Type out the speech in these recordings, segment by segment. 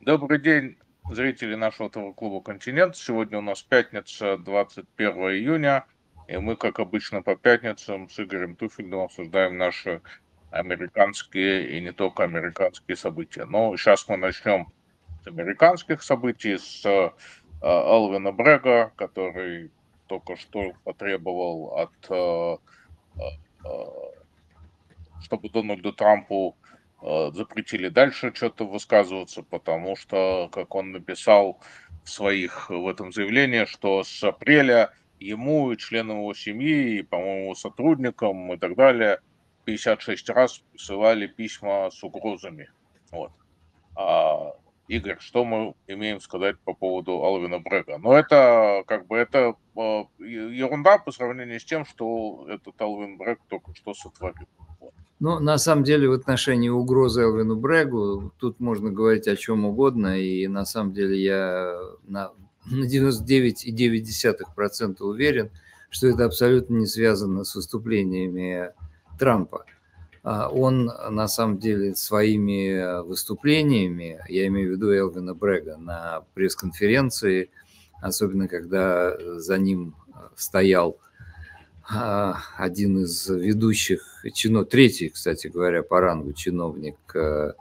Добрый день, зрители нашего клуба «Континент». Сегодня у нас пятница, 21 июня, и мы, как обычно, по пятницам с Игорем Туфельным обсуждаем наши американские и не только американские события. Но сейчас мы начнем с американских событий, с э, Элвина Брега, который только что потребовал от э, э, чтобы Дональду Трампу Э, запретили дальше что-то высказываться, потому что, как он написал в своих в этом заявлении, что с апреля ему и членам его семьи, и, по-моему, сотрудникам и так далее 56 раз присылали письма с угрозами. Вот. А, Игорь, что мы имеем сказать по поводу Алвина Брега? Ну, это как бы это э, ерунда по сравнению с тем, что этот Алвин Брег только что сотворил. Но на самом деле в отношении угрозы Элвину Брегу тут можно говорить о чем угодно, и на самом деле я на 99,9% уверен, что это абсолютно не связано с выступлениями Трампа. А он на самом деле своими выступлениями, я имею в виду Элвина Брега, на пресс-конференции, особенно когда за ним стоял а, один из ведущих чинов, третий, кстати говоря, по рангу чиновник э,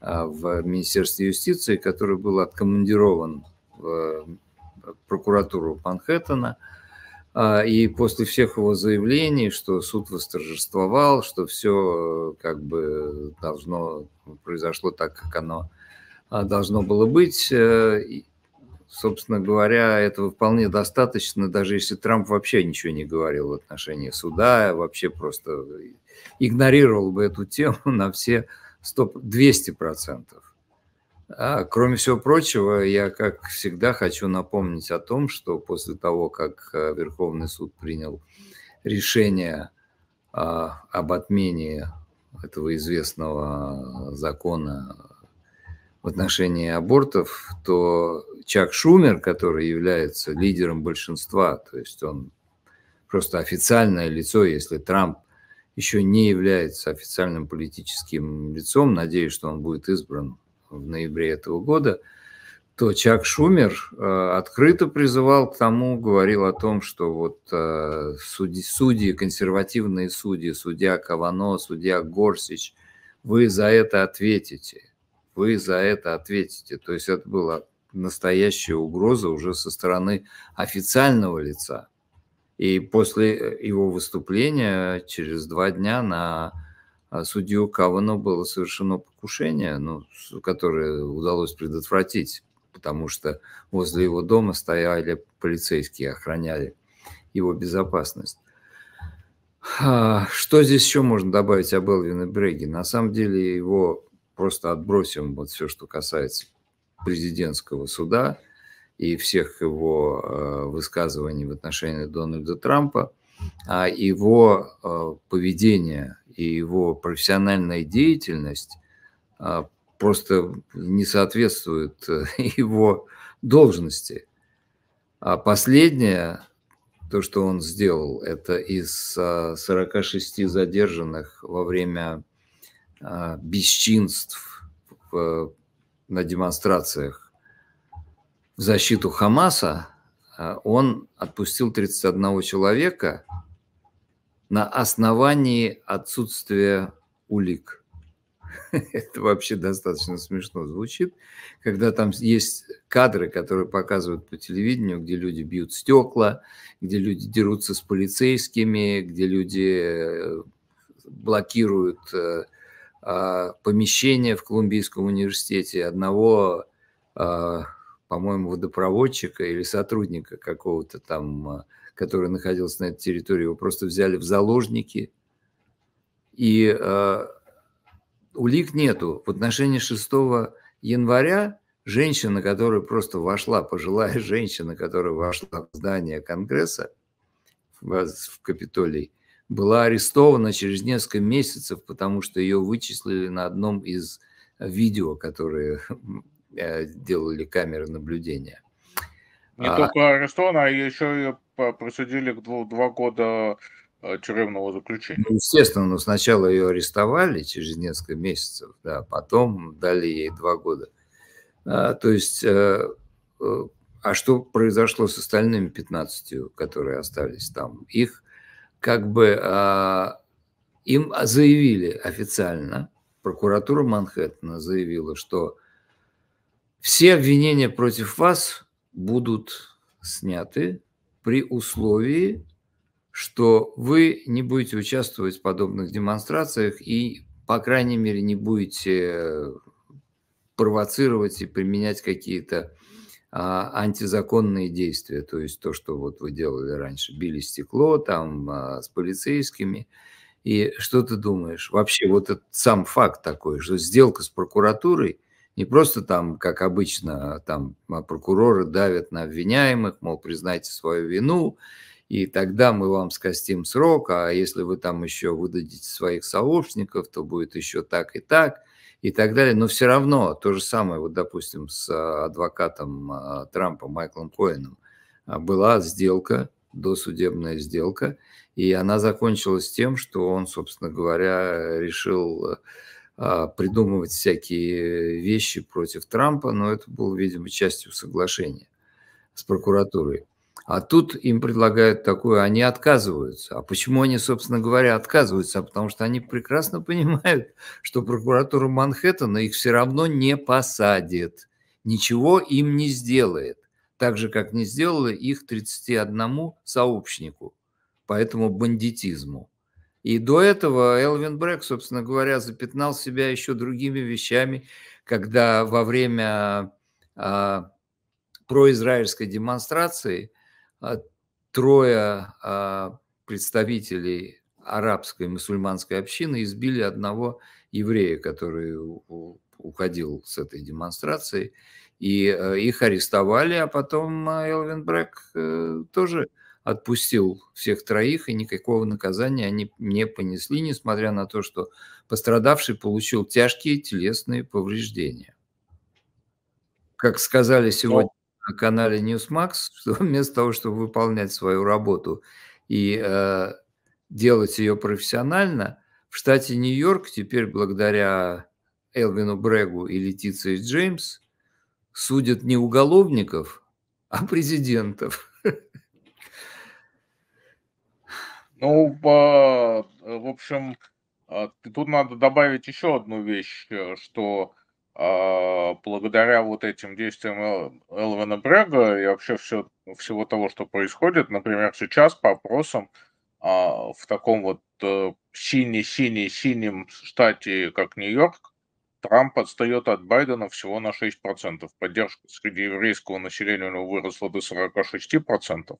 а, в Министерстве юстиции, который был откомандирован в э, прокуратуру Манхэттена. А, и после всех его заявлений, что суд восторжествовал, что все э, как бы должно произошло так, как оно должно было быть, собственно говоря, этого вполне достаточно, даже если Трамп вообще ничего не говорил в отношении суда, вообще просто игнорировал бы эту тему на все 100, 200%. А, кроме всего прочего, я, как всегда, хочу напомнить о том, что после того, как э, Верховный суд принял решение а, об отмене этого известного закона в отношении абортов, то Чак Шумер, который является лидером большинства, то есть он просто официальное лицо, если Трамп еще не является официальным политическим лицом, надеюсь, что он будет избран в ноябре этого года, то Чак Шумер э, открыто призывал к тому, говорил о том, что вот э, судьи, судьи консервативные судьи, судья Кавано, судья Горсич, вы за это ответите вы за это ответите. То есть это была настоящая угроза уже со стороны официального лица. И после э, его выступления через два дня на э, судью Кавана было совершено покушение, ну, которое удалось предотвратить, потому что возле его дома стояли полицейские, охраняли его безопасность. А, что здесь еще можно добавить об Элвине Бреге? На самом деле его просто отбросим вот все, что касается президентского суда и всех его э, высказываний в отношении Дональда Трампа, а его э, поведение и его профессиональная деятельность э, просто не соответствует его должности. А последнее, то, что он сделал, это из 46 задержанных во время а, бесчинств на демонстрациях в защиту Хамаса, а, он отпустил 31 человека на основании отсутствия улик. Это вообще достаточно смешно звучит, когда там есть кадры, которые показывают по телевидению, где люди бьют стекла, где люди дерутся с полицейскими, где люди э, блокируют э, а, помещения в Колумбийском университете одного, а, по-моему, водопроводчика или сотрудника какого-то там, а, который находился на этой территории, его просто взяли в заложники. И улик нету. В отношении 6 января женщина, которая просто вошла, пожилая женщина, которая вошла в здание Конгресса, в Капитолий, была арестована через несколько месяцев, потому что ее вычислили на одном из видео, которые э, делали камеры наблюдения. Не а... только арестована, а еще и присудили к два года э, тюремного заключения. Ну, естественно, но сначала ее арестовали через несколько месяцев, да, а потом дали ей два года. А, то есть, а, а что произошло с остальными 15, которые остались там? Их как бы э, им заявили официально, прокуратура Манхэттена заявила, что все обвинения против вас будут сняты при условии, что вы не будете участвовать в подобных демонстрациях и, по крайней мере, не будете провоцировать и применять какие-то а, антизаконные действия, то есть то, что вот вы делали раньше, били стекло там а, с полицейскими. И что ты думаешь? Вообще вот этот сам факт такой, что сделка с прокуратурой не просто там, как обычно, там а, прокуроры давят на обвиняемых, мол, признайте свою вину, и тогда мы вам скостим срок, а если вы там еще выдадите своих сообщников, то будет еще так и так – и так далее. Но все равно то же самое, вот, допустим, с а, адвокатом а, Трампа Майклом Коином а, была сделка, досудебная сделка, и она закончилась тем, что он, собственно говоря, решил придумывать всякие вещи против Трампа, но это было, видимо, частью соглашения с прокуратурой. А тут им предлагают такое, они отказываются. А почему они, собственно говоря, отказываются? А потому что они прекрасно понимают, что прокуратура Манхэттена их все равно не посадит, ничего им не сделает. Так же, как не сделала их 31 сообщнику по этому бандитизму. И до этого Элвин Брэк, собственно говоря, запятнал себя еще другими вещами, когда во время а, произраильской демонстрации – а, трое а, представителей арабской мусульманской общины избили одного еврея, который уходил с этой демонстрации. И э, их арестовали, а потом э, Элвин Брэк э, тоже отпустил всех троих, и никакого наказания они не понесли, несмотря на то, что пострадавший получил тяжкие телесные повреждения. Как сказали ну, сегодня на канале Newsmax, что вместо того, чтобы выполнять свою работу и э, делать ее профессионально, в штате Нью-Йорк теперь благодаря Элвину Брегу и Летиции Джеймс судят не уголовников, а президентов. Ну, э, в общем, а, тут надо добавить еще одну вещь, э, что а, благодаря вот этим действиям Элвина Брега и вообще все, всего того, что происходит, например, сейчас по опросам а, в таком вот э, синий-синий-синем штате, как Нью-Йорк, Трамп отстает от Байдена всего на 6%. Поддержка среди еврейского населения у него выросла до 46%,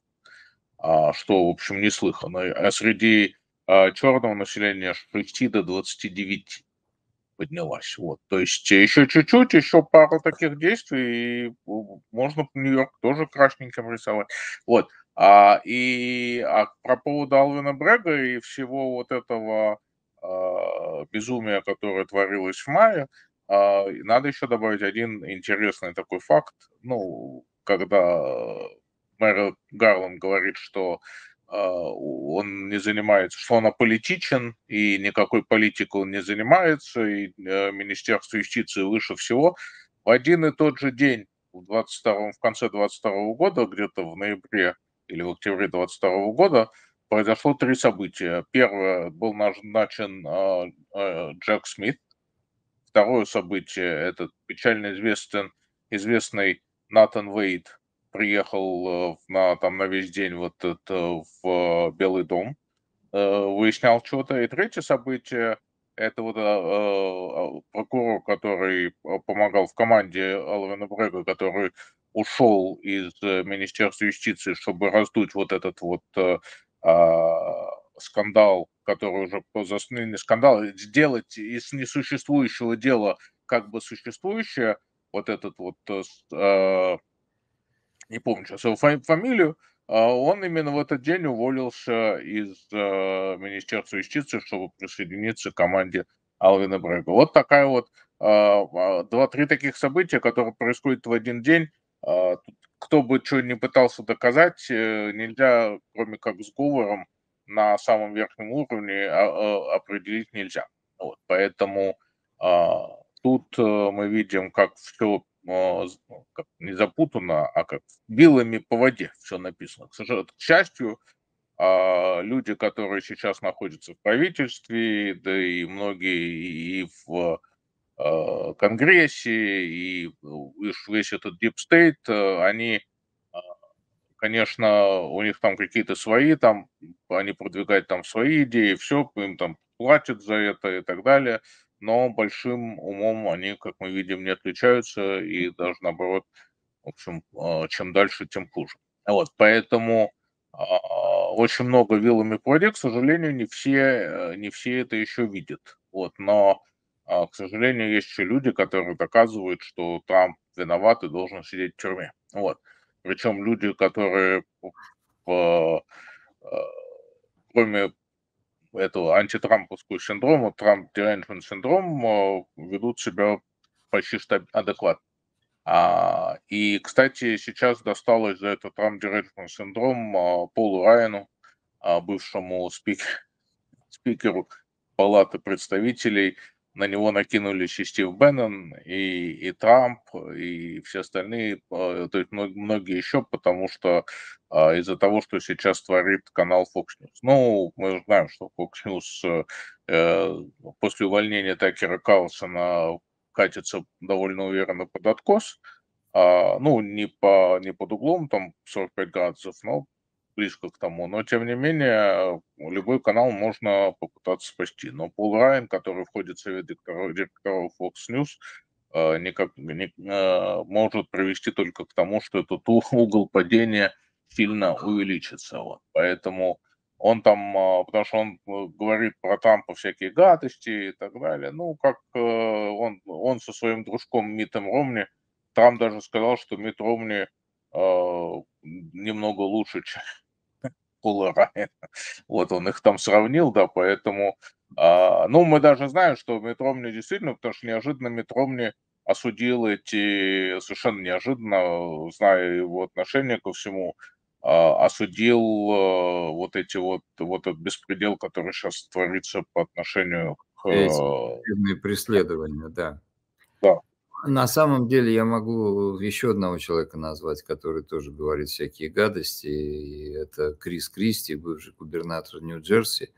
а, что, в общем, неслыханно. А среди а, черного населения 6 до 29% поднялась. Вот. То есть еще чуть-чуть, еще пару таких действий, и можно Нью-Йорк тоже красненьким рисовать. Вот. А, и а про поводу Алвина Брега и всего вот этого а, безумия, которое творилось в мае, а, надо еще добавить один интересный такой факт. Ну, когда мэр Гарланд говорит, что а, он не занимается, что он аполитичен, и никакой политикой он не занимается, и э, Министерство юстиции выше всего. В один и тот же день, в, 22, в конце 22 года, где-то в ноябре или в октябре 22 года, произошло три события. Первое, был назначен а, а, Джек Смит. Второе событие, это печально известен, известный Натан Вейд, приехал э, на, там, на весь день вот этот, э, в э, Белый дом, выяснял что-то. И третье событие – это вот а, прокурор, который помогал в команде Алвина Брега, который ушел из Министерства юстиции, чтобы раздуть вот этот вот а, скандал, который уже ну, не скандал, а сделать из несуществующего дела как бы существующее, вот этот вот не помню сейчас его фамилию, а он именно в этот день уволился из э, Министерства юстиции, чтобы присоединиться к команде Алвина Брэга. Вот такая вот а, а, два-три таких события, которые происходят в один день. Кто бы что ни пытался доказать, э, нельзя, кроме как с Говором, на самом верхнем уровне определить нельзя. Вот, поэтому тут э, мы видим, как все Э, ну, не запутано, а как белыми по воде все написано. К сожалению, счастью, а, люди, которые сейчас находятся в правительстве, да и многие и в э, Конгрессе, и весь этот дипстейт, э, они, конечно, у них там какие-то свои, там они продвигают там свои идеи, все, им там платят за это и так далее – но большим умом они, как мы видим, не отличаются, и даже наоборот, в общем, а, чем дальше, тем хуже. Вот, поэтому а, очень много вилами пройдет, к сожалению, не все, э, не все это еще видят. Вот, но, а, к сожалению, есть еще люди, которые доказывают, что Трамп виноват и должен сидеть в тюрьме. Вот. Причем люди, которые в, кроме эту антитрамповскую синдрому, Трамп derangement синдром, э, ведут себя почти адекватно. А, и, кстати, сейчас досталось за этот Трамп derangement синдром э, Полу Райану, э, бывшему спикер, спикеру Палаты представителей, на него накинулись и Стив Беннон, и, и Трамп, и все остальные, а, то есть многие еще, потому что а, из-за того, что сейчас творит канал Fox News. Ну, мы знаем, что Fox News э, э, после увольнения Такера Карлсона катится довольно уверенно под откос, а, ну, не, по, не под углом, там 45 градусов, но близко к тому, но тем не менее э, любой канал можно попытаться спасти. Но Пол Райан, который входит в совет директоров, директоров Fox News, э, никак, не, э, может привести только к тому, что этот угол падения сильно увеличится. Вот. Поэтому он там, потому что он говорит про Трампа всякие гадости и так далее. Ну, как он, он со своим дружком Митом Ромни, Трамп даже сказал, что Мит Ромни э, немного лучше, чем Пола Райана. Вот он их там сравнил, да, поэтому... А, ну, мы даже знаем, что Метромни действительно, потому что неожиданно Метромни осудил эти, совершенно неожиданно, э, зная его отношение ко всему, а, осудил э, вот эти вот, вот этот беспредел, который сейчас творится по отношению к... Эти э, преследования, да. Да, на самом деле я могу еще одного человека назвать, который тоже говорит всякие гадости. И это Крис Кристи, бывший губернатор Нью-Джерси.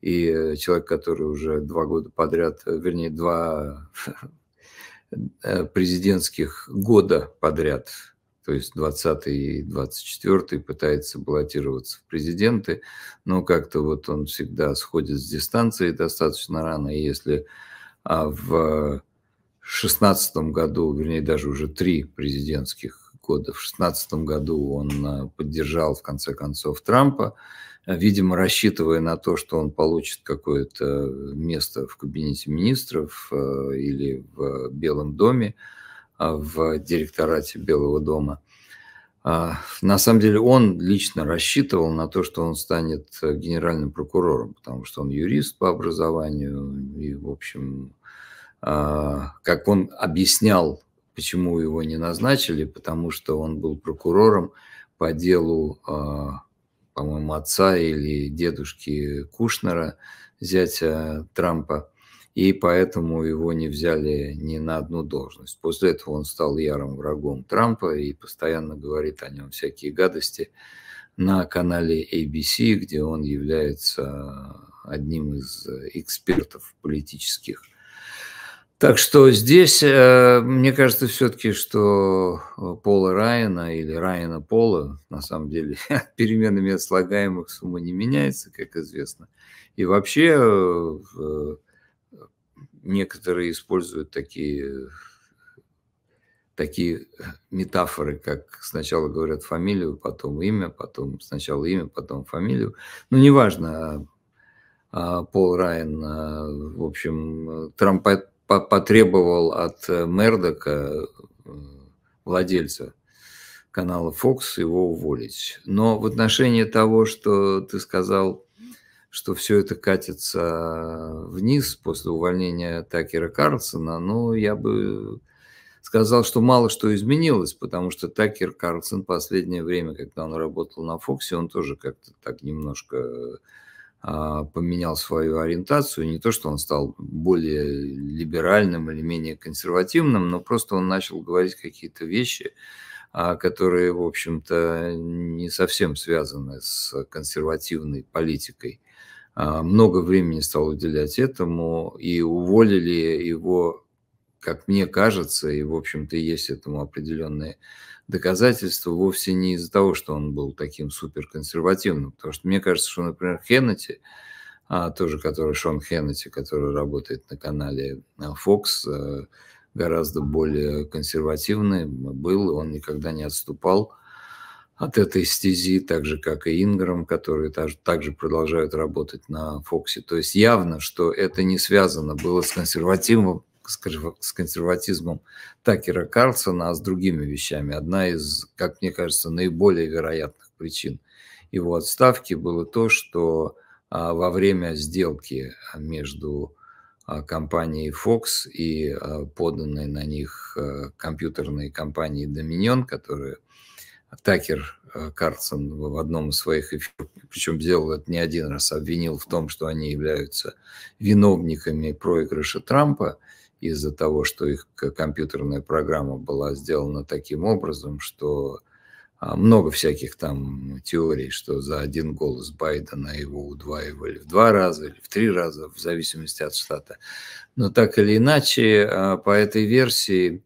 И э, человек, который уже два года подряд, э, вернее, два э, президентских года подряд, то есть 20 и 24 пытается баллотироваться в президенты, но как-то вот он всегда сходит с дистанции достаточно рано, и если а, в 2016 году, вернее, даже уже три президентских года. В 2016 году он э, поддержал, в конце концов, Трампа, э, видимо, рассчитывая на то, что он получит какое-то место в кабинете министров э, или в Белом доме, в директорате Белого дома. А, на самом деле он лично рассчитывал на то, что он станет генеральным прокурором, потому что он юрист по образованию и, в общем, а, как он объяснял, почему его не назначили, потому что он был прокурором по делу, а, по-моему, отца или дедушки Кушнера, зятя Трампа, и поэтому его не взяли ни на одну должность. После этого он стал ярым врагом Трампа и постоянно говорит о нем всякие гадости на канале ABC, где он является одним из экспертов политических – так что здесь, э, мне кажется, все-таки, что э, Пола Райана или Райана Пола, на самом деле, переменами от слагаемых сумма не меняется, как известно. И вообще э, некоторые используют такие, такие метафоры, как сначала говорят фамилию, потом имя, потом сначала имя, потом фамилию. Ну, неважно, а, а, Пол Райан, в общем, трампет по потребовал от э, Мердока, э, владельца канала Fox, его уволить. Но в отношении того, что ты сказал, что все это катится вниз после увольнения Такера Карлсона, ну, я бы сказал, что мало что изменилось, потому что Такер Карлсон последнее время, когда он работал на Фоксе, он тоже как-то так немножко а, поменял свою ориентацию. Не то, что он стал более либеральным или менее консервативным, но просто он начал говорить какие-то вещи, а, которые, в общем-то, не совсем связаны с консервативной политикой. А, много времени стал уделять этому, и уволили его, как мне кажется, и, в общем-то, есть этому определенные доказательство вовсе не из-за того, что он был таким суперконсервативным. Потому что мне кажется, что, например, Хеннети, а, тоже который Шон Хеннети, который работает на канале а, Fox, а, гораздо более консервативный был, он никогда не отступал от этой стези, так же, как и Инграм, которые также продолжают работать на Фоксе. То есть явно, что это не связано было с консервативом с консерватизмом Такера Карлсона, а с другими вещами. Одна из, как мне кажется, наиболее вероятных причин его отставки было то, что а, во время сделки между а, компанией Fox и а, поданной на них компьютерной компанией Dominion, которую Такер Карлсон в одном из своих эфиров, причем сделал это не один раз, обвинил в том, что они являются виновниками проигрыша Трампа – из-за того, что их компьютерная программа была сделана таким образом, что а, много всяких там теорий, что за один голос Байдена его удваивали в два раза или в три раза, в зависимости от штата. Но так или иначе, а, по этой версии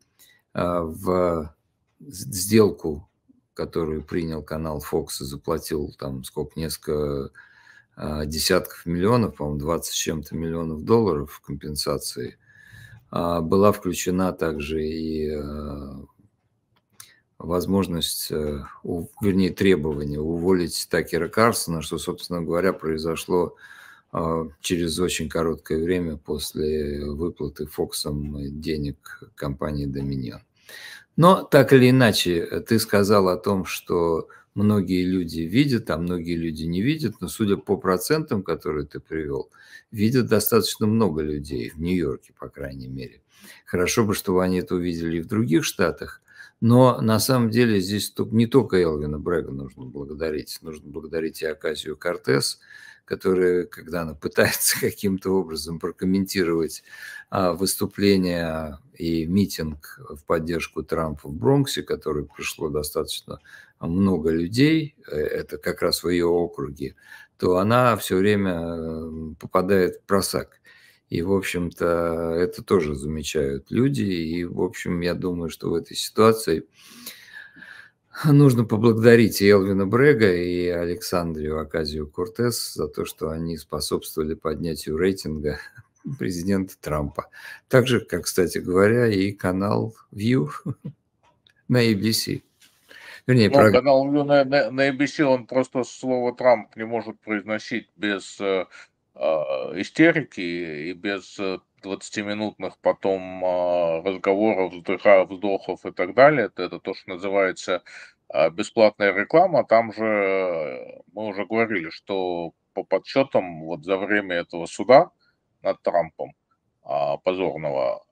а, в сделку, которую принял канал Fox и заплатил там сколько, несколько десятков миллионов, по-моему, 20 с чем-то миллионов долларов в компенсации – а, была включена также и а, возможность, э, вернее, требование уволить Такера Карсона, что, собственно говоря, произошло а, через очень короткое время после выплаты Фоксом денег компании Dominion. Но так или иначе, э, ты сказал о том, что многие люди видят, а многие люди не видят, но судя по процентам, которые ты привел, видят достаточно много людей в Нью-Йорке, по крайней мере. Хорошо бы, чтобы они это увидели и в других штатах, но на самом деле здесь не только Элвина Брега нужно благодарить, нужно благодарить и Аказию Кортес, которая, когда она пытается каким-то образом прокомментировать а, выступление и митинг в поддержку Трампа в Бронксе, который пришло достаточно много людей, э, это как раз в ее округе, то она все время э, попадает в просак. И, в общем-то, это тоже замечают люди. И, в общем, я думаю, что в этой ситуации Нужно поблагодарить и Элвина Брега, и Александрию Аказию Кортес за то, что они способствовали поднятию рейтинга президента Трампа. Так же, как, кстати говоря, и канал View на ABC. Вернее, ну, про... канал View на, на, на ABC, он просто слово Трамп не может произносить без э, а, истерики и без 20-минутных э, потом а, разговоров, вздыха, вздохов и так далее. Это, это то, что называется а, бесплатная реклама. Там же э, мы уже говорили, что по подсчетам вот за время этого суда над Трампом позорного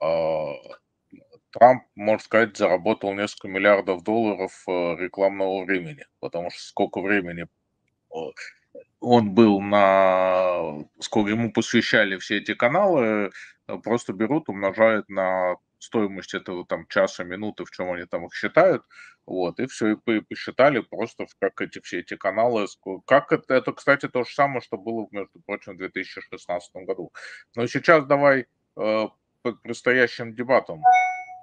Трамп, можно сказать, заработал несколько миллиардов долларов э, рекламного времени, потому что сколько времени он был на... Сколько ему посвящали все эти каналы, э, просто берут, умножают на стоимость этого там часа, минуты, в чем они там их считают, вот, и все, и посчитали просто, как эти все эти каналы, как это, это, кстати, то же самое, что было, между прочим, в 2016 году. Но сейчас давай э, по предстоящим дебатам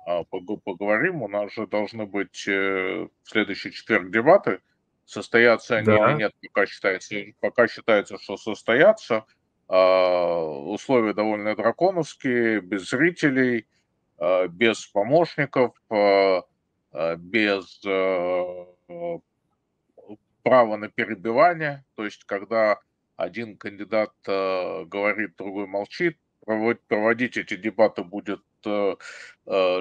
э, поговорим, у нас же должны быть э, в следующий четверг дебаты, Состоятся они да. или нет, пока считается, пока считается, что состоятся. А, условия довольно драконовские, без зрителей, а, без помощников, а, а без э, права на перебивание. То есть, когда один кандидат э, говорит, другой молчит, проводить, проводить эти дебаты будет э,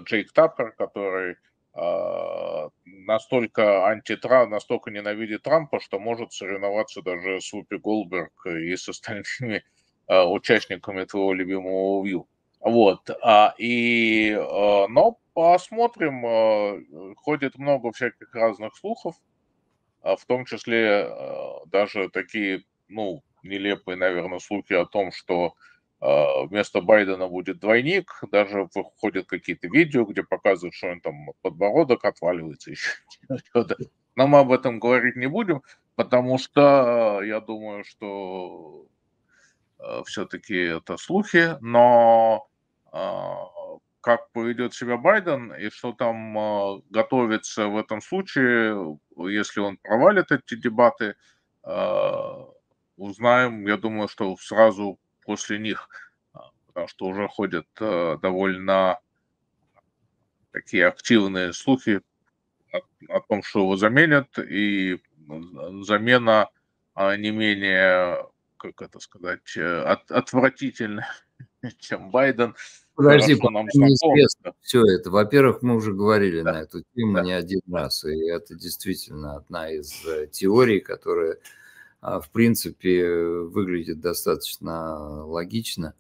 Джейк Таппер, который Э, настолько антитра, настолько ненавидит Трампа, что может соревноваться даже с Упи Голберг и с остальными э, участниками твоего любимого Вилл. Вот. А И, э, но посмотрим. Ходит много всяких разных слухов, а в том числе даже такие, ну, нелепые, наверное, слухи о том, что а, вместо Байдена будет двойник, даже выходят какие-то видео, где показывают, что он там подбородок отваливается еще. Но мы об этом говорить не будем, потому что я думаю, что а, все-таки это слухи, но а, как поведет себя Байден и что там готовится в этом случае, если он провалит эти дебаты, узнаем, я думаю, что сразу после них, а, потому что уже ходят а, довольно такие активные слухи о, о том, что его заменят, и замена а, не менее, как это сказать, э, от, отвратительная, чем Байден. Подожди, неизвестно все это. Во-первых, мы уже говорили да. на эту тему да. не один раз, и это действительно одна из э, теорий, которая а, в принципе, выглядит достаточно логично.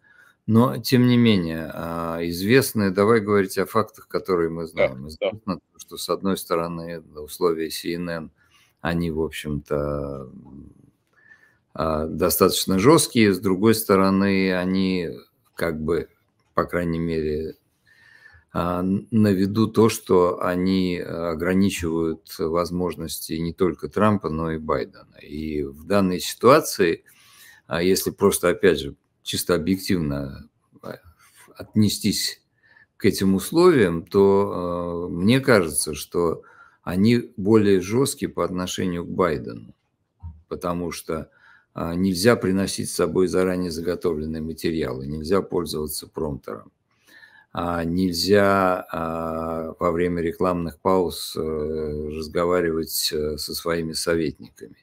Но, тем не менее, а, известные, давай говорить о фактах, которые мы знаем. Да, Известно, да. что, с одной стороны, условия CNN, они, в общем-то, а, достаточно жесткие, с другой стороны, они как бы, по крайней мере, а, на виду то, что они а, ограничивают возможности не только Трампа, но и Байдена. И в данной ситуации, а, если просто, опять же, чисто объективно отнестись к этим условиям, то мне кажется, что они более жесткие по отношению к Байдену, потому что нельзя приносить с собой заранее заготовленные материалы, нельзя пользоваться промтером а нельзя а, во время рекламных пауз э, разговаривать э, со своими советниками.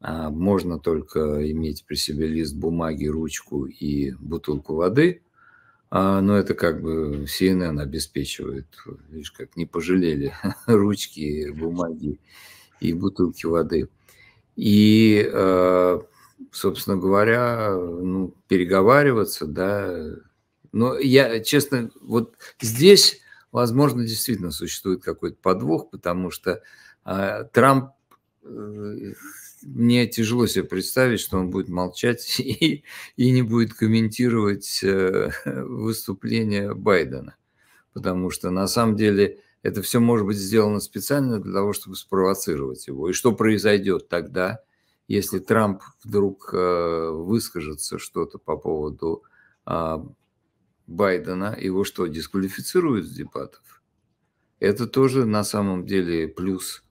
А, можно только иметь при себе лист бумаги, ручку и бутылку воды, но это как бы CNN обеспечивает. Видишь, как не пожалели ручки, бумаги и бутылки воды. И, э, собственно говоря, ну, переговариваться, да, но я, честно, вот здесь, возможно, действительно существует какой-то подвох, потому что э, Трамп, э, мне тяжело себе представить, что он будет молчать и, и не будет комментировать э, выступление Байдена. Потому что на самом деле это все может быть сделано специально для того, чтобы спровоцировать его. И что произойдет тогда, если Трамп вдруг э, выскажется что-то по поводу а, Байдена, его что, дисквалифицируют с дебатов? Это тоже на самом деле плюс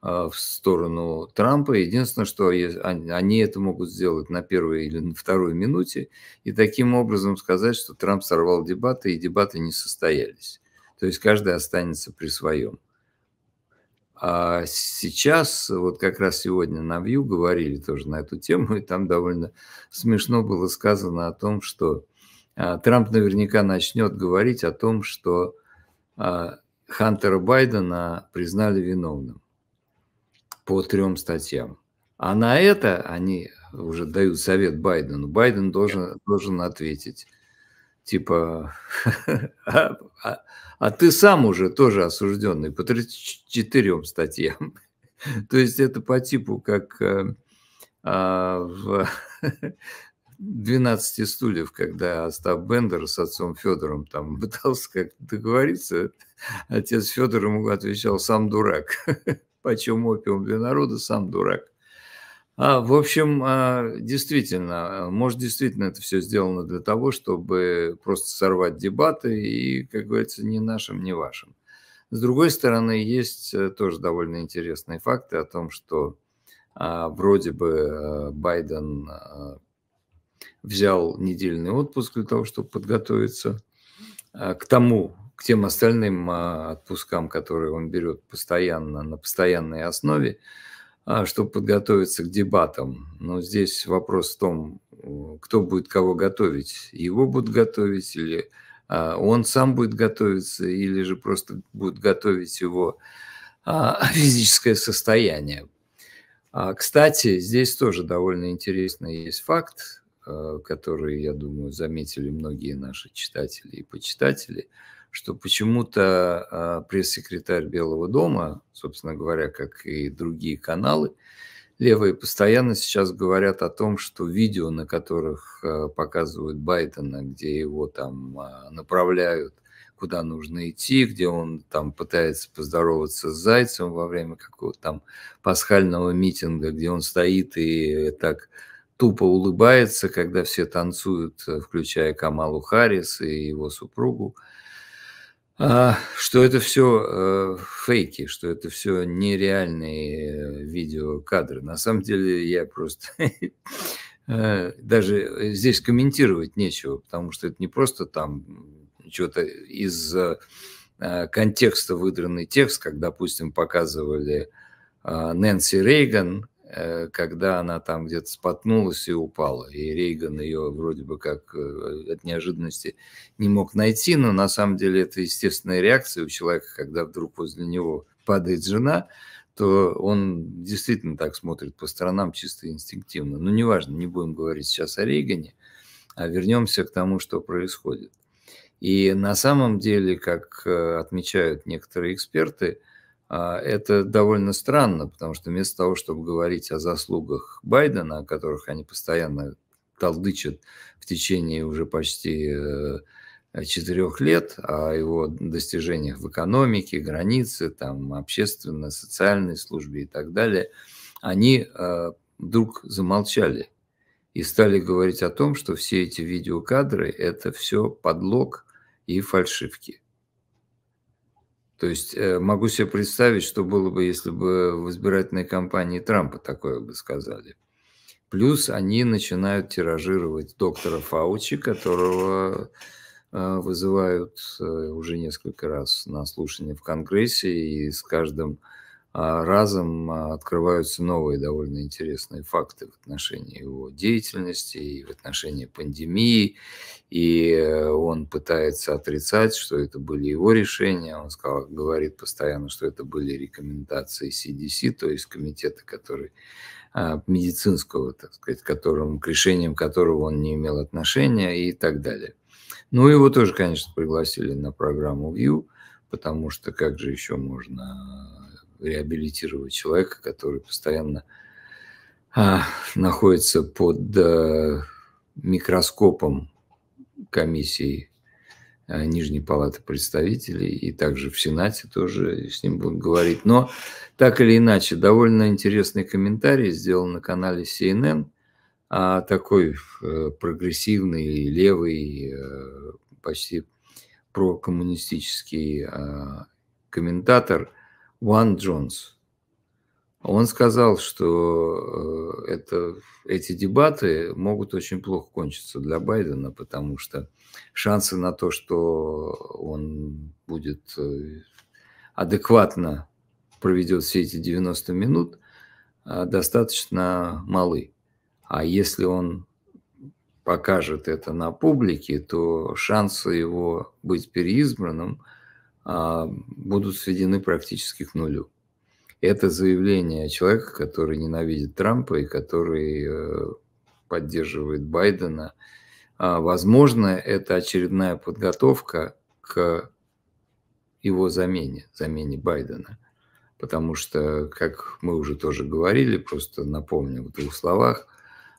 а, в сторону Трампа. Единственное, что они это могут сделать на первой или на второй минуте и таким образом сказать, что Трамп сорвал дебаты и дебаты не состоялись. То есть каждый останется при своем. А сейчас, вот как раз сегодня на Вью говорили тоже на эту тему, и там довольно смешно было сказано о том, что а, Трамп наверняка начнет говорить о том, что а, Хантера Байдена признали виновным по трем статьям. А на это они уже дают совет Байдену. Байден должен, должен ответить. Типа, «А, а, ты сам уже тоже осужденный по 34 статьям. То есть это по типу как э, в, 12 стульев, когда Остап Бендер с отцом Федором там пытался как договориться, отец Федор ему отвечал «сам дурак». Почем опиум для народа, сам дурак. А, в общем, а, действительно, может, действительно это все сделано для того, чтобы просто сорвать дебаты и, как говорится, ни нашим, ни вашим. С другой стороны, есть э, тоже довольно интересные факты о том, что а, вроде бы э, Байден а, взял недельный отпуск для того, чтобы подготовиться а, к тому, к тем остальным а, отпускам, которые он берет постоянно, на постоянной основе, а, чтобы подготовиться к дебатам. Но здесь вопрос в том, кто будет кого готовить. Его будут готовить или он сам будет готовиться, или же просто будет готовить его физическое состояние. Кстати, здесь тоже довольно интересный есть факт, Э, которые, я думаю, заметили многие наши читатели и почитатели, что почему-то э, пресс-секретарь Белого дома, собственно говоря, как и другие каналы, левые постоянно сейчас говорят о том, что видео, на которых э, показывают Байдена, где его там направляют, куда нужно идти, где он там пытается поздороваться с Зайцем во время какого-то там пасхального митинга, где он стоит и так тупо улыбается, когда все танцуют, э, включая Камалу Харрис и его супругу, а, что это все э, фейки, что это все нереальные э, видеокадры. На самом деле я просто даже здесь комментировать нечего, потому что это не просто там что-то из а, контекста выдранный текст, как, допустим, показывали а, Нэнси Рейган, Э, когда она там где-то споткнулась и упала. И Рейган ее вроде бы как э, от неожиданности не мог найти, но на самом деле это естественная реакция у человека, когда вдруг возле него падает жена, то он действительно так смотрит по сторонам чисто инстинктивно. Но ну, неважно, не будем говорить сейчас о Рейгане, а вернемся к тому, что происходит. И на самом деле, как э, отмечают некоторые эксперты, а, это довольно странно, потому что вместо того, чтобы говорить о заслугах Байдена, о которых они постоянно толдычат в течение уже почти э, э, четырех лет, о его достижениях в экономике, границе, там, общественной, социальной службе и так далее, они э, вдруг замолчали и стали говорить о том, что все эти видеокадры – это все подлог и фальшивки. То есть э, могу себе представить, что было бы, если бы в избирательной кампании Трампа такое бы сказали. Плюс они начинают тиражировать доктора Фаучи, которого э, вызывают э, уже несколько раз на слушание в Конгрессе, и с каждым а, разом а, открываются новые довольно интересные факты в отношении его деятельности и в отношении пандемии. И э, он пытается отрицать, что это были его решения. Он сказал, говорит постоянно, что это были рекомендации CDC, то есть комитета, который а, медицинского, так сказать, которым, к решениям которого он не имел отношения и так далее. Ну, его тоже, конечно, пригласили на программу View, потому что как же еще можно реабилитировать человека, который постоянно а, находится под а, микроскопом комиссии а, Нижней Палаты представителей, и также в Сенате тоже с ним будут говорить. Но так или иначе, довольно интересный комментарий сделан на канале CNN, а, такой а, прогрессивный, левый, а, почти прокоммунистический а, комментатор – Уан Джонс. Он сказал, что э, это, эти дебаты могут очень плохо кончиться для Байдена, потому что шансы на то, что он будет э, адекватно проведет все эти 90 минут, э, достаточно малы. А если он покажет это на публике, то шансы его быть переизбранным – а, будут сведены практически к нулю. Это заявление человека, который ненавидит Трампа и который э, поддерживает Байдена. А, возможно, это очередная подготовка к его замене, замене Байдена. Потому что, как мы уже тоже говорили, просто напомню в двух словах,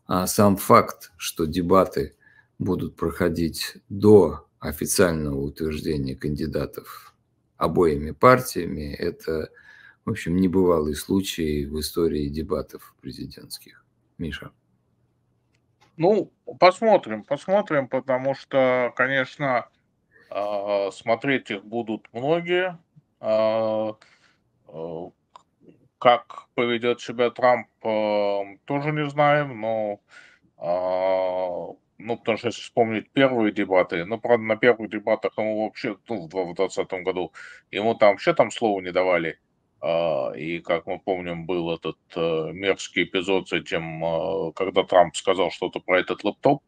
а, сам факт, что дебаты будут проходить до официального утверждения кандидатов обоими партиями. Это, в общем, небывалый случай в истории дебатов президентских. Миша. Ну, посмотрим, посмотрим, потому что, конечно, а, смотреть их будут многие. А, а, как поведет себя Трамп, тоже не знаем, но ну, потому что если вспомнить первые дебаты, ну, правда, на первых дебатах ему вообще, ну, в 2020 году, ему там вообще там слова не давали. А, и, как мы помним, был этот э, мерзкий эпизод с этим, э, когда Трамп сказал что-то про этот лэптоп,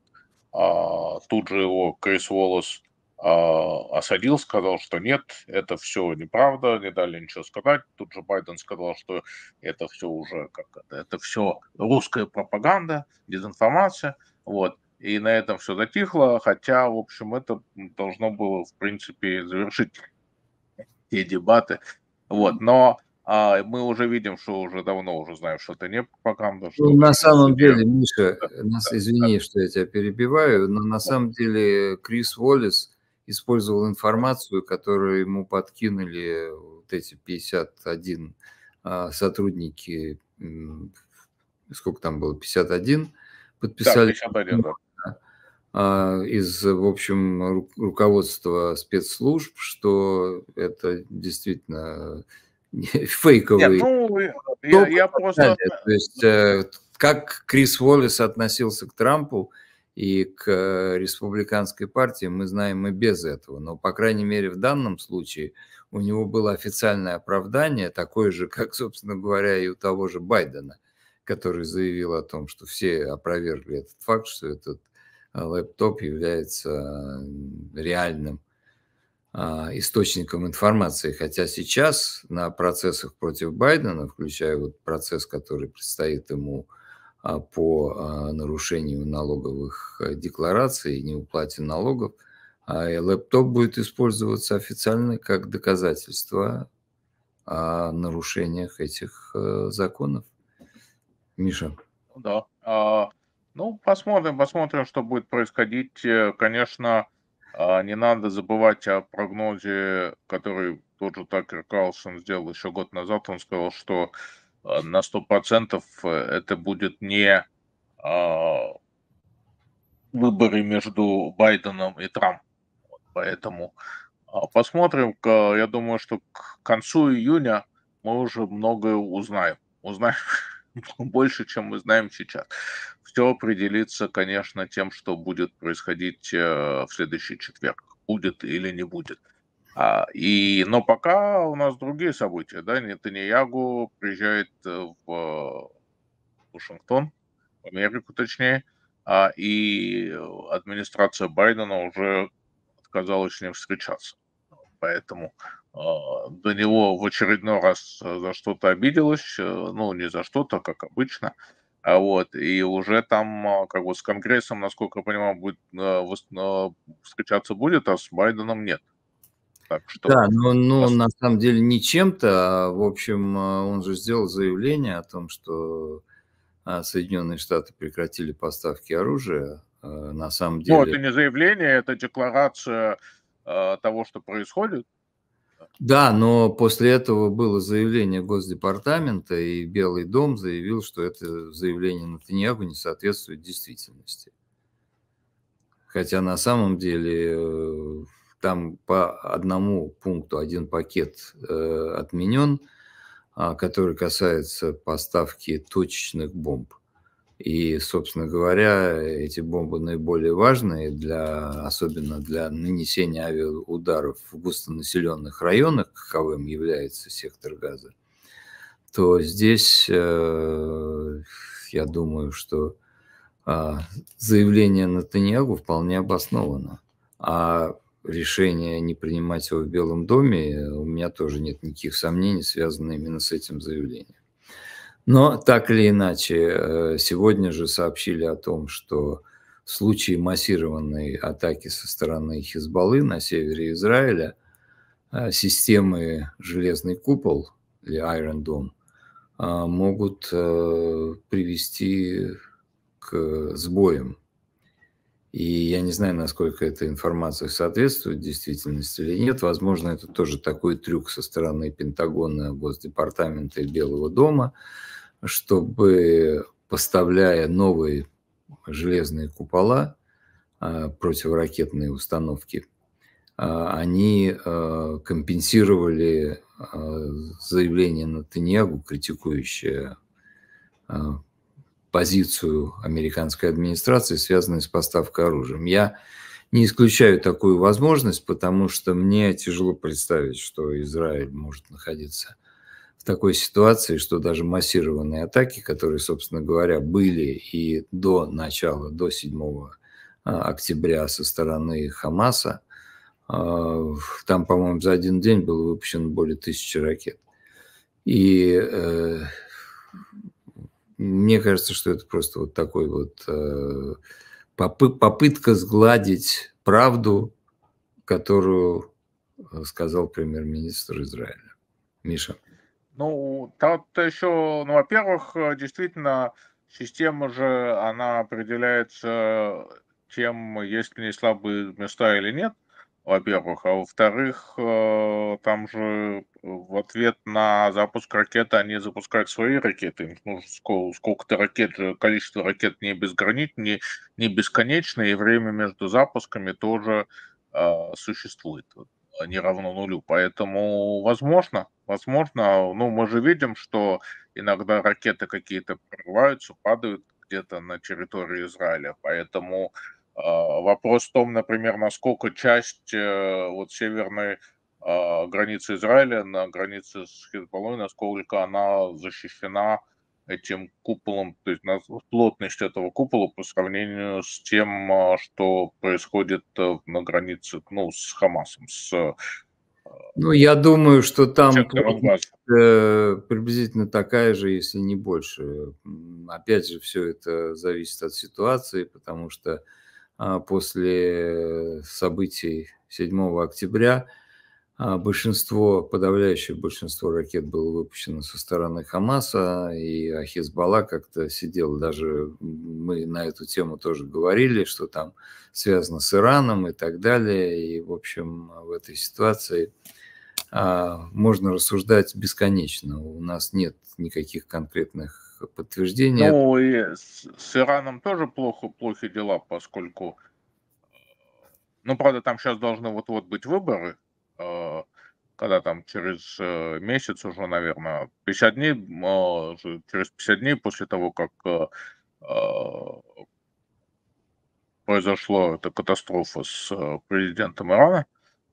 а, тут же его Крис Уоллес а, осадил, сказал, что нет, это все неправда, не дали ничего сказать. Тут же Байден сказал, что это все уже как это, это все русская пропаганда, дезинформация. Вот. И на этом все затихло, хотя, в общем, это должно было, в принципе, завершить те дебаты. Вот, но а мы уже видим, что уже давно уже знаем, что это не пропаганда. Что ну, на самом деле, Миша, нас, извини, что я тебя перебиваю, но на самом деле Крис Уоллес использовал информацию, которую ему подкинули вот эти 51 а, сотрудники, сколько там было, 51, подписали да, 51, да. А, из, в общем, руководства спецслужб, что это действительно фейковый. Нет, ну, я, я, просто... То есть, э, как Крис Уоллес относился к Трампу и к э, республиканской партии, мы знаем и без этого. Но, по крайней мере, в данном случае у него было официальное оправдание, такое же, как, собственно говоря, и у того же Байдена, который заявил о том, что все опровергли этот факт, что этот а, лэптоп является реальным а, источником информации. Хотя сейчас на процессах против Байдена, включая вот процесс, который предстоит ему а, по нарушению налоговых э, деклараций и неуплате налогов, лэптоп будет использоваться официально как доказательство о нарушениях этих э, законов. Миша. Ну да. Ну, посмотрим, посмотрим, что будет происходить. Э, конечно, а, не надо забывать о прогнозе, который тот же Такер Карлсон сделал еще год назад. Он сказал, что э, на 100% э, это будет не а, выборы между Байденом и Трампом. Поэтому а, посмотрим. Я думаю, что к концу июня мы уже многое узнаем. Узнаем, больше, чем мы знаем сейчас. Все определится, конечно, тем, что будет происходить э, в следующий четверг, будет или не будет. А, и, но пока у нас другие события. Да? Нетаньягу приезжает э, в э, Вашингтон, в Америку точнее, а, и администрация Байдена уже отказалась с ним встречаться. Поэтому на него в очередной раз э, за что-то обиделась, э, ну, не за что-то, как обычно, а вот, и уже там, а, как бы, с Конгрессом, насколько я понимаю, будет, э, встречаться будет, а с Байденом нет. Так что... Да, но, но на самом деле не чем-то, а, в общем, а, он же сделал заявление о том, что а, Соединенные Штаты прекратили поставки оружия, на самом ну, деле... Ну, это не заявление, это декларация того, что происходит, да, но после этого было заявление Госдепартамента, и Белый дом заявил, что это заявление Натаньягу не соответствует действительности. Хотя на самом деле э, там по одному пункту один пакет э, отменен, а, который касается поставки точечных бомб. И, собственно говоря, эти бомбы наиболее важные, для, особенно для нанесения авиаударов в густонаселенных районах, каковым является сектор газа, то здесь, э, я думаю, что а, заявление Натаньягу вполне обосновано. А решение не принимать его в Белом доме, у меня тоже нет никаких сомнений, связанных именно с этим заявлением. Но так или иначе, э, сегодня же сообщили о том, что в случае массированной атаки со стороны Хизбаллы на севере Израиля э, системы «Железный купол» или «Iron Dome» э, могут привести к сбоям и я не знаю, насколько эта информация соответствует действительности или нет. Возможно, это тоже такой трюк со стороны Пентагона, Госдепартамента и Белого дома, чтобы, поставляя новые железные купола, а, противоракетные установки, а, они а, компенсировали заявление Натаньягу, критикующее позицию американской администрации, связанную с поставкой оружия. Я не исключаю такую возможность, потому что мне тяжело представить, что Израиль может находиться в такой ситуации, что даже массированные атаки, которые, собственно говоря, были и до начала, до 7 а, октября со стороны Хамаса, а, там, по-моему, за один день было выпущено более тысячи ракет. И э, мне кажется, что это просто вот такой вот э, попытка сгладить правду, которую э, сказал премьер-министр Израиля. Миша. Ну, тут еще, ну, во-первых, э, действительно, система же, она определяется тем, есть ли слабые места или нет во-первых. А во-вторых, э, там же э, в ответ на запуск ракеты они запускают свои ракеты. Им нужно сколько-то ракет, э, количество ракет не безгранично, не, не бесконечно, и время между запусками тоже э, существует а не равно нулю. Поэтому возможно, возможно, ну мы же видим, что иногда ракеты какие-то прорываются, падают где-то на территории Израиля. Поэтому э, а, вопрос в том, например, насколько часть э, вот северной а, границы Израиля, на границе с Хизбаллой, насколько она защищена этим куполом, то есть плотность этого купола по сравнению с тем, а, что происходит э, на границе ну, с Хамасом, с э, ну, я думаю, что там плотность, э, приблизительно такая же, если не больше. Опять же, все это зависит от ситуации, потому что а, после событий 7 октября. А, большинство, подавляющее большинство ракет было выпущено со стороны Хамаса, и Хизбалла как-то сидел, даже мы на эту тему тоже говорили, что там связано с Ираном и так далее, и, в общем, в этой ситуации а, можно рассуждать бесконечно, у нас нет никаких конкретных как подтверждение. Ну и с, с Ираном тоже плохо, плохи дела, поскольку, ну правда, там сейчас должны вот-вот быть выборы, э, когда там через э, месяц уже, наверное, 50 дней, э, через 50 дней после того, как произошла эта катастрофа с президентом Ирана,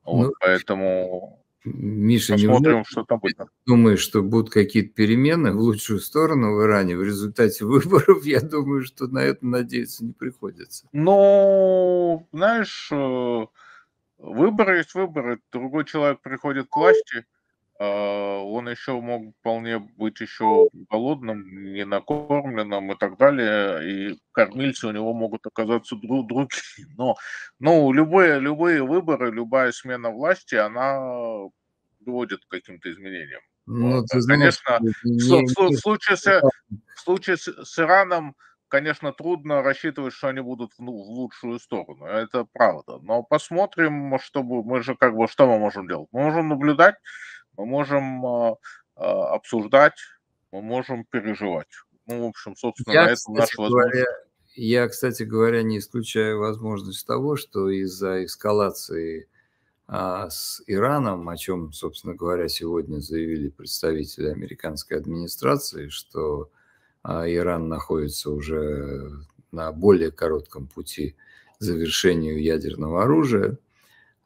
вот, ну, поэтому Миша Посмотрим, не что там будет. думаю, что будут какие-то перемены в лучшую сторону в Иране в результате выборов. Я думаю, что на это надеяться не приходится. Ну, знаешь, э, выборы есть выборы. Другой человек приходит к власти, а, он еще мог вполне быть еще голодным, ненакормленным и так далее, и кормильцы у него могут оказаться друг другие. Но ну, любые, любые выборы, любая смена власти, она приводит к каким-то изменениям. Ну, вот. знаешь, Конечно, не... в, в, случае с, в случае с, Ираном, конечно, трудно рассчитывать, что они будут в, ну, в лучшую сторону. Это правда. Но посмотрим, чтобы мы же как бы что мы можем делать. Мы можем наблюдать мы можем а, а, обсуждать, мы можем переживать. Ну, в общем, собственно, я, на этом наша возможность. я, кстати говоря, не исключаю возможность того, что из-за эскалации а, с Ираном, о чем, собственно говоря, сегодня заявили представители американской администрации, что Иран находится уже на более коротком пути завершению ядерного оружия,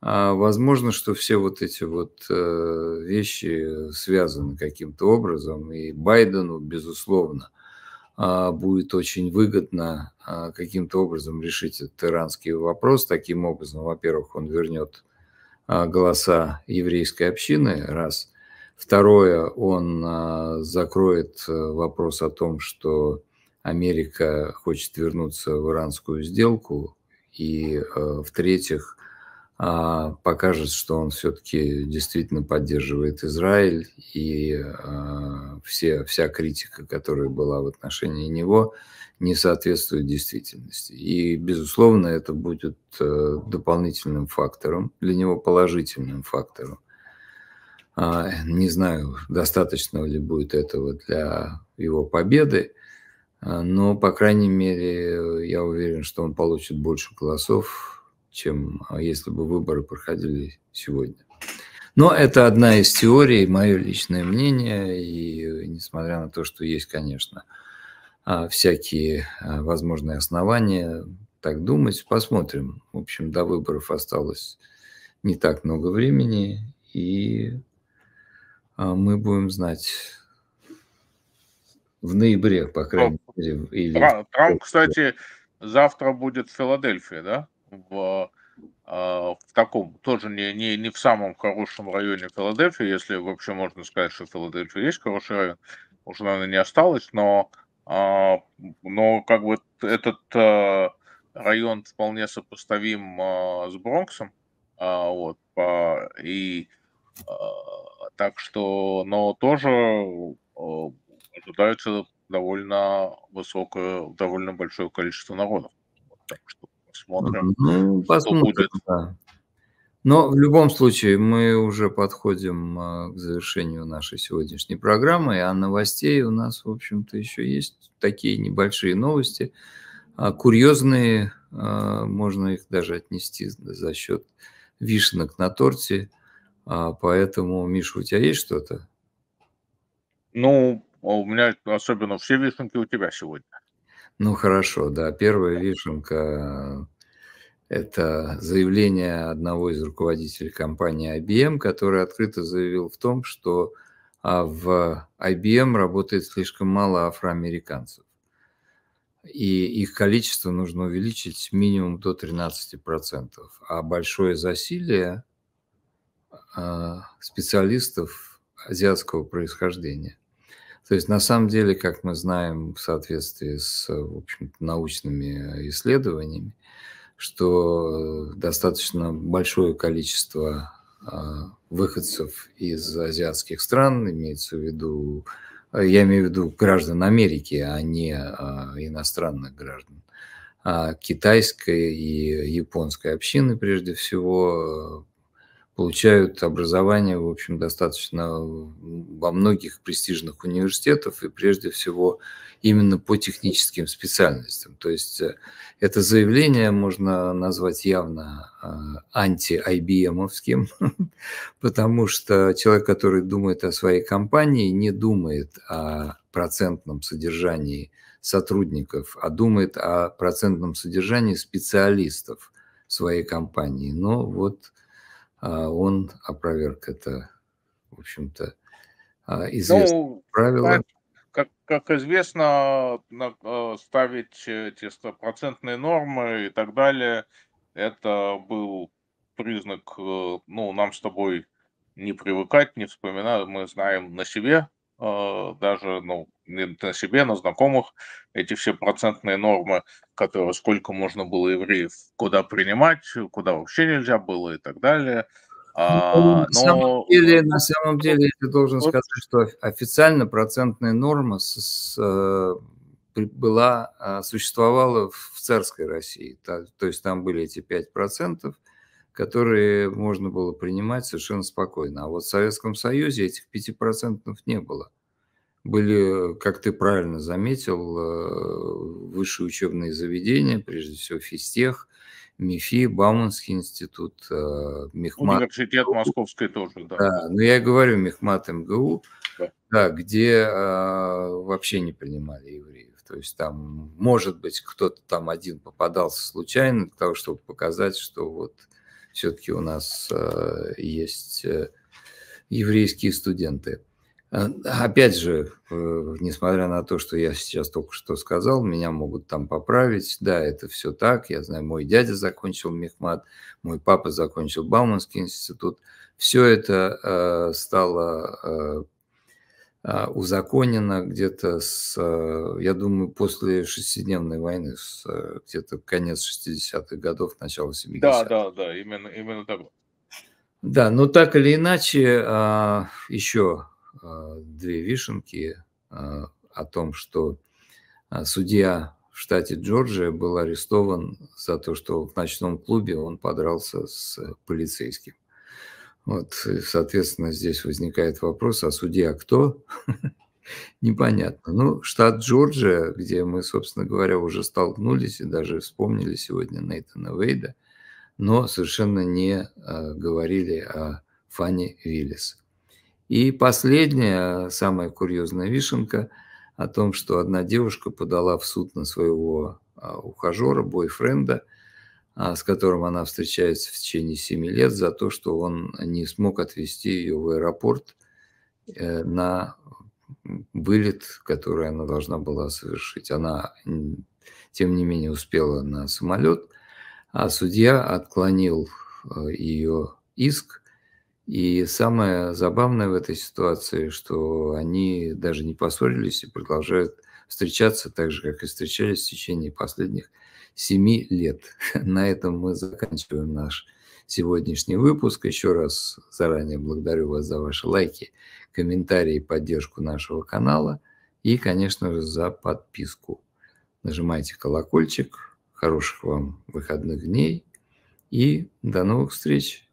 а, возможно, что все вот эти вот э, вещи связаны каким-то образом, и Байдену, безусловно, а, будет очень выгодно а, каким-то образом решить этот иранский вопрос. Таким образом, во-первых, он вернет голоса еврейской общины, раз. Второе, он закроет э, вопрос о том, что Америка хочет вернуться в иранскую сделку. И э, в-третьих, а, покажет, что он все-таки действительно поддерживает Израиль, и а, все, вся критика, которая была в отношении него, не соответствует действительности. И, безусловно, это будет э, дополнительным фактором, для него положительным фактором. А, не знаю, достаточно ли будет этого для его победы, но, по крайней мере, я уверен, что он получит больше голосов, чем а, если бы выборы проходили сегодня. Но это одна из теорий, мое личное мнение, и э, несмотря на то, что есть, конечно, а, всякие а, возможные основания так думать, посмотрим. В общем, до выборов осталось не так много времени, и мы будем знать в ноябре, по крайней Трамп. мере. Или... Трамп, кстати, завтра будет в Филадельфии, да? в, а, в таком, тоже не, не, не в самом хорошем районе Филадельфии, если вообще можно сказать, что Филадельфии есть хороший район, уже, наверное, не осталось, но, а, но как бы этот а, район вполне сопоставим с Бронксом, вот, и так что, но тоже ожидается довольно высокое, довольно большое количество народов. Так что Смотрим, ну, что посмотрим, будет. Да. Но в любом случае мы уже подходим а, к завершению нашей сегодняшней программы, а новостей у нас, в общем-то, еще есть такие небольшие новости, а, курьезные, а, можно их даже отнести за счет вишенок на торте. Поэтому, Миша, у тебя есть что-то? Ну, у меня особенно все вишенки у тебя сегодня. Ну хорошо, да. Первая вишенка – это заявление одного из руководителей компании IBM, эм», который открыто заявил в том, что а, в IBM эм» работает слишком мало афроамериканцев. И их количество нужно увеличить минимум до 13%. А большое засилие а, специалистов азиатского происхождения – то есть, на самом деле, как мы знаем в соответствии с в общем научными исследованиями, что достаточно большое количество а, выходцев из азиатских стран, имеется в виду, а, я имею в виду граждан Америки, а не а, иностранных граждан, китайской и японской общины прежде всего, получают образование, в общем, достаточно во многих престижных университетов и прежде всего именно по техническим специальностям. То есть э, это заявление можно назвать явно а, анти-IBM-овским, потому что человек, который думает о своей компании, не думает о процентном содержании сотрудников, а думает о процентном содержании специалистов своей компании. Но вот а он опроверг это, в общем-то, а, известное ну, правило. Как, как известно, а, ставить эти стопроцентные нормы и так далее, это был признак, э, ну, нам с тобой не привыкать, не вспоминать, мы знаем на себе, Э, даже ну, на себе, на знакомых, эти все процентные нормы, которые сколько можно было евреев куда принимать, куда вообще нельзя было и так далее. Ну, а, на, но... самом деле, на самом деле, я должен вот. сказать, что официально процентная норма с, с, э, была, а, существовала в царской России. То, то есть там были эти 5%, которые можно было принимать совершенно спокойно. А вот в Советском Союзе этих 5% не было. Были, как ты правильно заметил, э, высшие учебные заведения, прежде всего физтех, МИФИ, Бауманский институт, э, Мехмат. Университет Московской тоже, да. да но ну, я говорю Мехмат МГУ, да, да где а, вообще не принимали евреев. То есть там, может быть, кто-то там один попадался случайно для того, чтобы показать, что вот все-таки у нас э, есть э, еврейские студенты. А, опять же, несмотря на то, что я сейчас только что сказал, меня могут там поправить. Да, это все так. Я знаю, мой дядя закончил Мехмат, мой папа закончил Бауманский институт. Все это э, стало а, узаконено где-то с, а, я думаю, после шестидневной войны, с а, где-то конец 60-х годов, начало 70-х. Да, да, да, именно, именно так. Да, но так или иначе, еще две вишенки о том, что судья в штате Джорджия был арестован за то, что в ночном клубе он подрался с полицейским. Вот, соответственно, здесь возникает вопрос, а судья кто? Непонятно. Ну, штат Джорджия, где мы, собственно говоря, уже столкнулись и даже вспомнили сегодня Нейтана Вейда, но совершенно не а, говорили о Фанни Виллис. И последняя, самая курьезная вишенка о том, что одна девушка подала в суд на своего а, ухажера, бойфренда – а, с которым она встречается в течение 7 лет за то, что он не смог отвезти ее в аэропорт э, на вылет, который она должна была совершить. Она, тем не менее, успела на самолет, а судья отклонил э, ее иск. И самое забавное в этой ситуации, что они даже не поссорились и продолжают встречаться так же, как и встречались в течение последних 7 лет. На этом мы заканчиваем наш сегодняшний выпуск. Еще раз заранее благодарю вас за ваши лайки, комментарии, поддержку нашего канала и, конечно же, за подписку. Нажимайте колокольчик. Хороших вам выходных дней и до новых встреч!